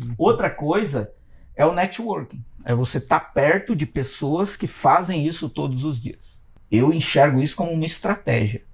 Uhum. Outra coisa é o networking. É você estar tá perto de pessoas que fazem isso todos os dias. Eu enxergo isso como uma estratégia.